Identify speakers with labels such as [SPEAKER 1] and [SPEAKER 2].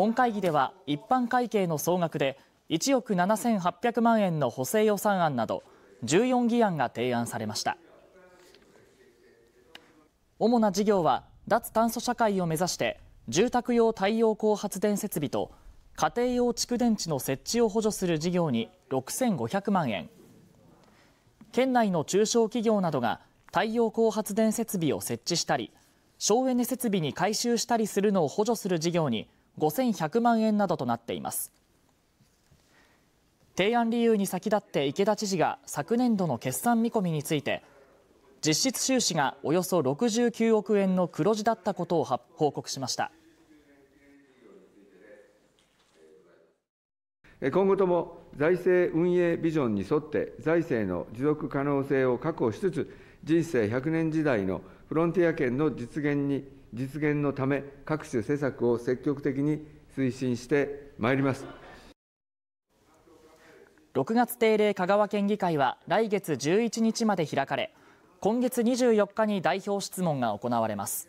[SPEAKER 1] 本会議では一般会計の総額で1億7800万円の補正予算案など14議案が提案されました主な事業は脱炭素社会を目指して住宅用太陽光発電設備と家庭用蓄電池の設置を補助する事業に6500万円県内の中小企業などが太陽光発電設備を設置したり省エネ設備に改修したりするのを補助する事業に5100万円などとなっています提案理由に先立って池田知事が昨年度の決算見込みについて実質収支がおよそ69億円の黒字だったことを報告しました今後と
[SPEAKER 2] も財政運営ビジョンに沿って財政の持続可能性を確保しつつ人生100年時代のフロンティア圏の実現に実現のため、各種施策を積極的に推進してまいります。
[SPEAKER 1] 6月定例香川県議会は来月11日まで開かれ今月24日に代表質問が行われます